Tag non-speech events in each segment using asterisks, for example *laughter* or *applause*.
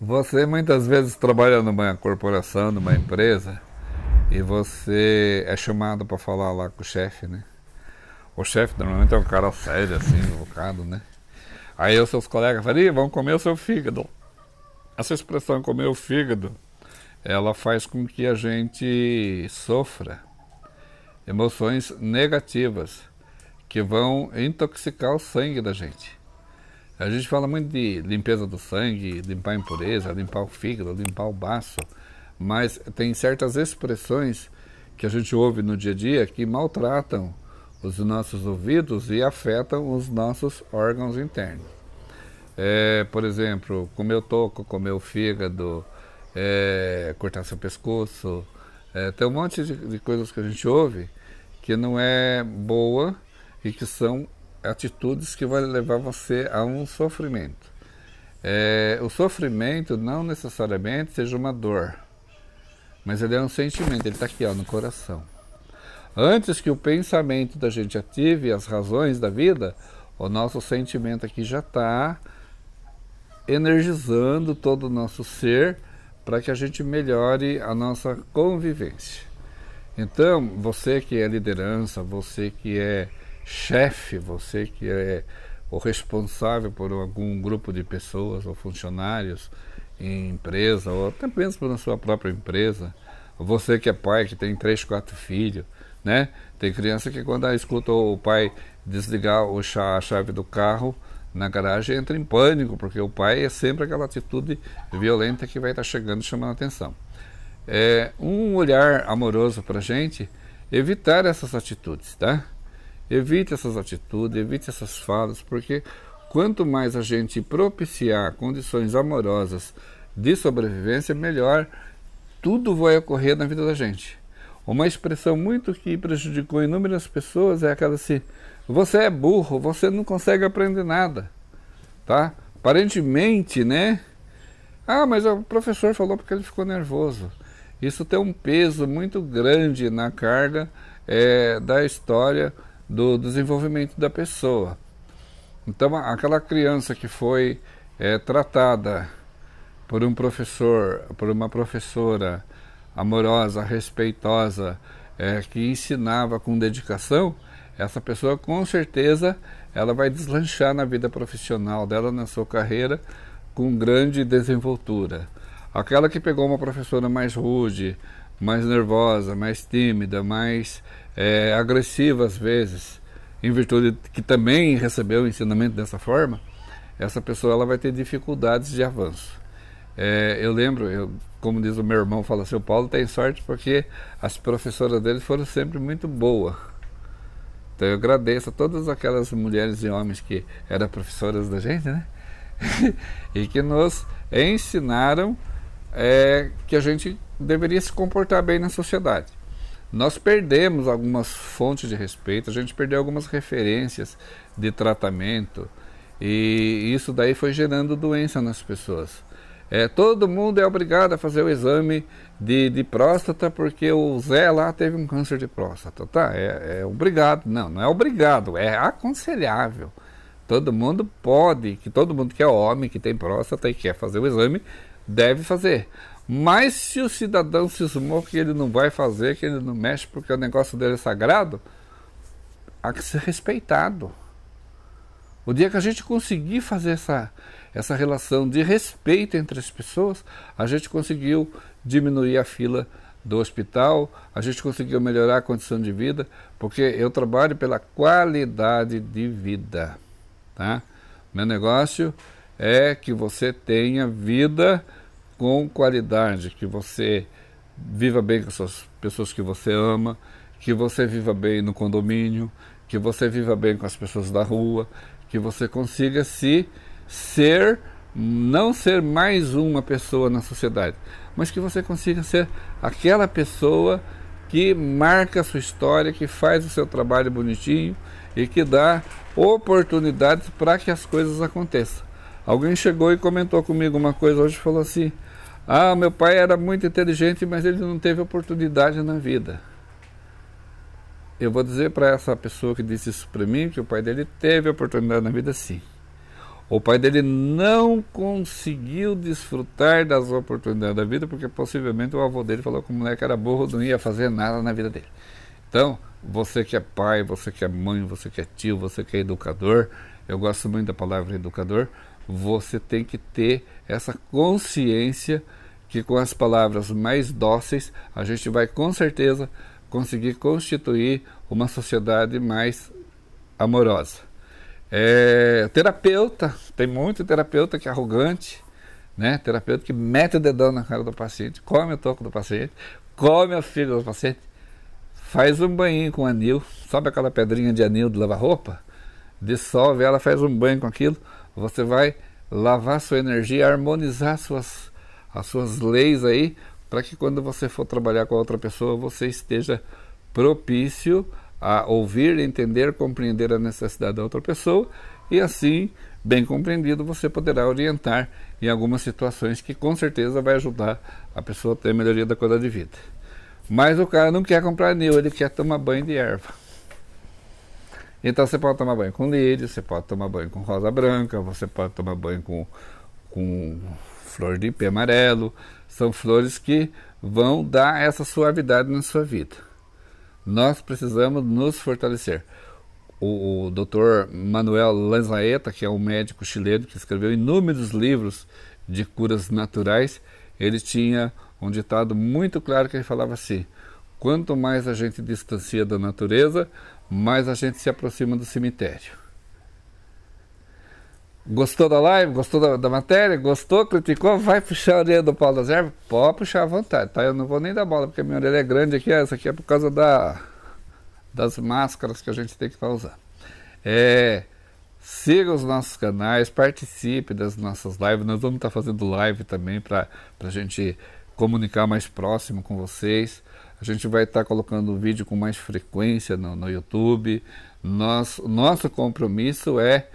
Você muitas vezes trabalha numa corporação, numa empresa, e você é chamado para falar lá com o chefe, né? O chefe normalmente é um cara sério, assim, invocado, né? Aí os seus colegas falam, Ih, vão comer o seu fígado. Essa expressão, comer o fígado, ela faz com que a gente sofra emoções negativas que vão intoxicar o sangue da gente. A gente fala muito de limpeza do sangue, limpar a impureza, limpar o fígado, limpar o baço, mas tem certas expressões que a gente ouve no dia a dia que maltratam os nossos ouvidos e afetam os nossos órgãos internos. É, por exemplo, comer o toco, comer o fígado, é, cortar seu pescoço. É, tem um monte de, de coisas que a gente ouve que não é boa e que são atitudes que vai levar você a um sofrimento. É, o sofrimento não necessariamente seja uma dor, mas ele é um sentimento, ele está aqui ó, no coração. Antes que o pensamento da gente ative as razões da vida, o nosso sentimento aqui já está energizando todo o nosso ser para que a gente melhore a nossa convivência. Então, você que é liderança, você que é chefe, você que é o responsável por algum grupo de pessoas ou funcionários em empresa, ou até mesmo na sua própria empresa, você que é pai, que tem três, quatro filhos, né? Tem criança que quando escuta o pai desligar a chave do carro na garagem entra em pânico, porque o pai é sempre aquela atitude violenta que vai estar tá chegando chamando a atenção. É, um olhar amoroso para a gente evitar essas atitudes, tá? Evite essas atitudes, evite essas falas, porque quanto mais a gente propiciar condições amorosas de sobrevivência, melhor tudo vai ocorrer na vida da gente. Uma expressão muito que prejudicou inúmeras pessoas é aquela assim: você é burro, você não consegue aprender nada, tá? Aparentemente, né? Ah, mas o professor falou porque ele ficou nervoso. Isso tem um peso muito grande na carga é, da história do desenvolvimento da pessoa. Então, aquela criança que foi é, tratada por um professor, por uma professora amorosa, respeitosa, é, que ensinava com dedicação, essa pessoa com certeza ela vai deslanchar na vida profissional dela, na sua carreira, com grande desenvoltura. Aquela que pegou uma professora mais rude, mais nervosa, mais tímida, mais é, agressiva às vezes, em virtude que também recebeu o ensinamento dessa forma, essa pessoa ela vai ter dificuldades de avanço. É, eu lembro, eu, como diz o meu irmão, fala seu assim, Paulo tem sorte porque as professoras dele foram sempre muito boas. Então eu agradeço a todas aquelas mulheres e homens que eram professoras da gente, né? *laughs* e que nos ensinaram é, que a gente deveria se comportar bem na sociedade. Nós perdemos algumas fontes de respeito, a gente perdeu algumas referências de tratamento e isso daí foi gerando doença nas pessoas. É, todo mundo é obrigado a fazer o exame de, de próstata porque o Zé lá teve um câncer de próstata. Tá, é, é obrigado. Não, não é obrigado, é aconselhável. Todo mundo pode, que todo mundo que é homem, que tem próstata e quer fazer o exame, deve fazer. Mas se o cidadão cismou que ele não vai fazer, que ele não mexe porque o negócio dele é sagrado, há que ser respeitado. O dia que a gente conseguir fazer essa, essa relação de respeito entre as pessoas, a gente conseguiu diminuir a fila do hospital, a gente conseguiu melhorar a condição de vida, porque eu trabalho pela qualidade de vida. Tá? Meu negócio é que você tenha vida com qualidade, que você viva bem com as pessoas que você ama, que você viva bem no condomínio, que você viva bem com as pessoas da rua, que você consiga se ser, não ser mais uma pessoa na sociedade, mas que você consiga ser aquela pessoa que marca a sua história, que faz o seu trabalho bonitinho e que dá oportunidades para que as coisas aconteçam. Alguém chegou e comentou comigo uma coisa hoje, falou assim: ah, meu pai era muito inteligente, mas ele não teve oportunidade na vida. Eu vou dizer para essa pessoa que disse isso para mim que o pai dele teve oportunidade na vida, sim. O pai dele não conseguiu desfrutar das oportunidades da vida, porque possivelmente o avô dele falou que o moleque era burro, não ia fazer nada na vida dele. Então, você que é pai, você que é mãe, você que é tio, você que é educador, eu gosto muito da palavra educador, você tem que ter essa consciência que com as palavras mais dóceis a gente vai com certeza conseguir constituir uma sociedade mais amorosa. É, terapeuta, tem muito terapeuta que é arrogante, né? Terapeuta que mete o dedão na cara do paciente, come o toco do paciente, come a filha do paciente, faz um banho com anil, sobe aquela pedrinha de anil de lavar roupa? Dissolve ela, faz um banho com aquilo, você vai lavar sua energia, harmonizar suas as suas leis aí, para que quando você for trabalhar com outra pessoa, você esteja propício a ouvir, entender, compreender a necessidade da outra pessoa e assim, bem compreendido, você poderá orientar em algumas situações que com certeza vai ajudar a pessoa a ter melhoria da qualidade de vida. Mas o cara não quer comprar anil, ele quer tomar banho de erva. Então você pode tomar banho com lírio, você pode tomar banho com rosa branca, você pode tomar banho com, com flor de ipê amarelo, são flores que vão dar essa suavidade na sua vida. Nós precisamos nos fortalecer. O, o Dr. Manuel Lanzaeta, que é um médico chileno que escreveu inúmeros livros de curas naturais, ele tinha um ditado muito claro que ele falava assim: quanto mais a gente distancia da natureza, mais a gente se aproxima do cemitério. Gostou da live? Gostou da, da, matéria? Gostou? Criticou? Vai puxar a orelha do Paulo das Ervas? Pode puxar à vontade, tá? Eu não vou nem dar bola, porque a minha orelha é grande aqui. Essa aqui é por causa da, das máscaras que a gente tem que estar tá usando. É, siga os nossos canais, participe das nossas lives. Nós vamos estar tá fazendo live também para a gente comunicar mais próximo com vocês. A gente vai estar tá colocando vídeo com mais frequência no, no YouTube. Nosso, nosso compromisso é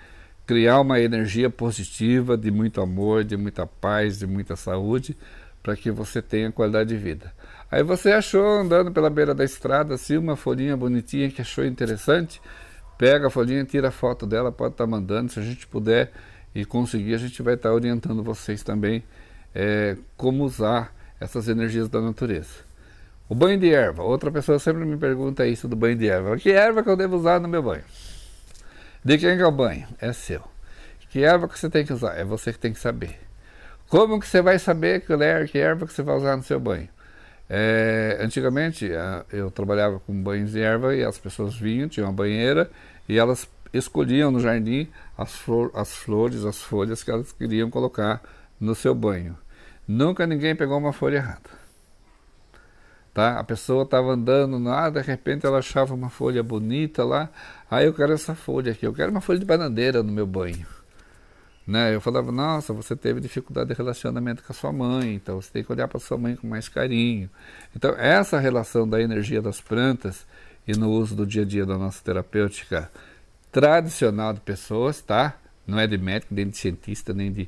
criar uma energia positiva de muito amor, de muita paz, de muita saúde, para que você tenha qualidade de vida. Aí você achou andando pela beira da estrada assim uma folhinha bonitinha que achou interessante, pega a folhinha, tira a foto dela, pode estar tá mandando, se a gente puder e conseguir, a gente vai estar tá orientando vocês também é, como usar essas energias da natureza. O banho de erva. Outra pessoa sempre me pergunta isso do banho de erva. Que erva que eu devo usar no meu banho? De quem é o banho? É seu. Que erva que você tem que usar? É você que tem que saber. Como que você vai saber que, é, que erva que você vai usar no seu banho? É, antigamente eu trabalhava com banhos de erva e as pessoas vinham, tinha uma banheira e elas escolhiam no jardim as, flor, as flores, as folhas que elas queriam colocar no seu banho. Nunca ninguém pegou uma folha errada. Tá? A pessoa estava andando lá, ah, de repente ela achava uma folha bonita lá, aí ah, eu quero essa folha aqui, eu quero uma folha de bananeira no meu banho. Né? Eu falava, nossa, você teve dificuldade de relacionamento com a sua mãe, então você tem que olhar para sua mãe com mais carinho. Então, essa relação da energia das plantas e no uso do dia a dia da nossa terapêutica tradicional de pessoas, tá? Não é de médico, nem de cientista, nem de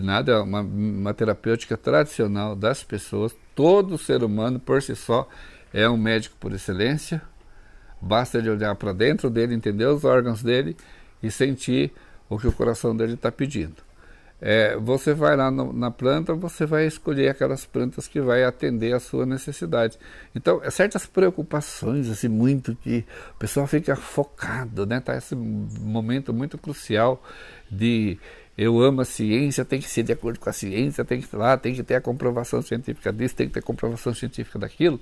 nada, é uma, uma terapêutica tradicional das pessoas. Todo ser humano, por si só, é um médico por excelência. Basta ele olhar para dentro dele, entender os órgãos dele e sentir o que o coração dele está pedindo. É, você vai lá no, na planta, você vai escolher aquelas plantas que vai atender a sua necessidade. Então, é certas preocupações, assim, muito que o pessoal fica focado, né? Tá esse momento muito crucial de eu amo a ciência, tem que ser de acordo com a ciência, tem que lá, tem que ter a comprovação científica disso, tem que ter comprovação científica daquilo.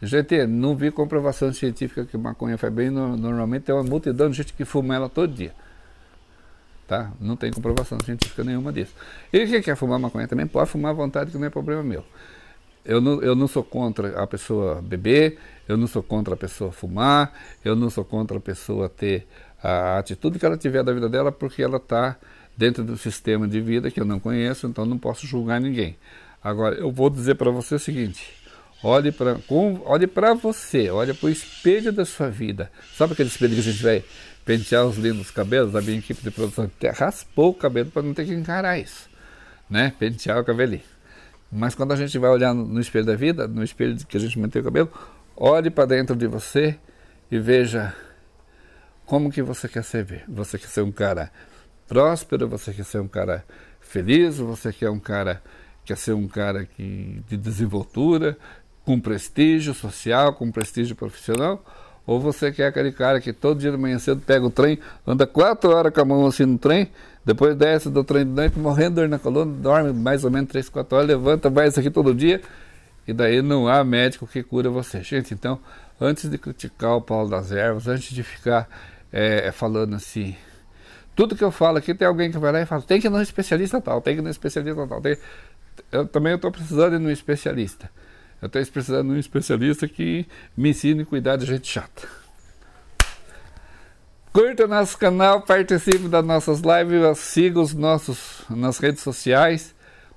Gente, não vi comprovação científica que maconha faz bem, normalmente tem uma multidão de gente que fuma ela todo dia. Tá? Não tem comprovação científica nenhuma disso. E quem quer fumar maconha também pode fumar à vontade, que não é problema meu. Eu não, eu não sou contra a pessoa beber, eu não sou contra a pessoa fumar, eu não sou contra a pessoa ter a atitude que ela tiver da vida dela, porque ela está dentro do sistema de vida que eu não conheço, então não posso julgar ninguém. Agora, eu vou dizer para você o seguinte: olhe para olhe você, olhe para o espelho da sua vida. Sabe aquele espelho que a gente vai pentear os lindos cabelos? A minha equipe de produção raspou o cabelo para não ter que encarar isso, né? Pentear o cabelo. Mas quando a gente vai olhar no, no espelho da vida, no espelho que a gente mantém o cabelo, olhe para dentro de você e veja como que você quer ser. Você quer ser um cara próspero, você quer ser um cara feliz, você quer um cara quer ser um cara que de desenvoltura, com prestígio social, com prestígio profissional, ou você quer aquele cara que todo dia de manhã cedo pega o trem, anda quatro horas com a mão assim no trem, depois desce do trem de noite, morrendo dor na coluna, dorme mais ou menos três, quatro horas, levanta, vai isso aqui todo dia, e daí não há médico que cura você. Gente, então, antes de criticar o Paulo das Ervas, antes de ficar é, falando assim, tudo que eu falo aqui tem alguém que vai lá e fala, tem que ir num especialista tal, tem que ir num especialista tal. Tem... Eu também estou precisando de um especialista. Eu estou precisando de um especialista que me ensine a cuidar de gente chata. Curta nosso canal, participe das nossas lives, siga os nossos nas redes sociais,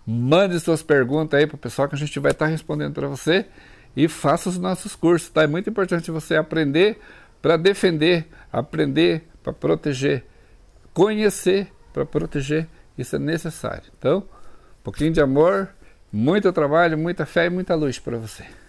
mande suas perguntas aí para o pessoal que a gente vai estar tá respondendo para você e faça os nossos cursos, tá? É muito importante você aprender para defender, aprender para proteger conhecer para proteger. Isso é necessário. Então, um pouquinho de amor, muito trabalho, muita fé e muita luz para você.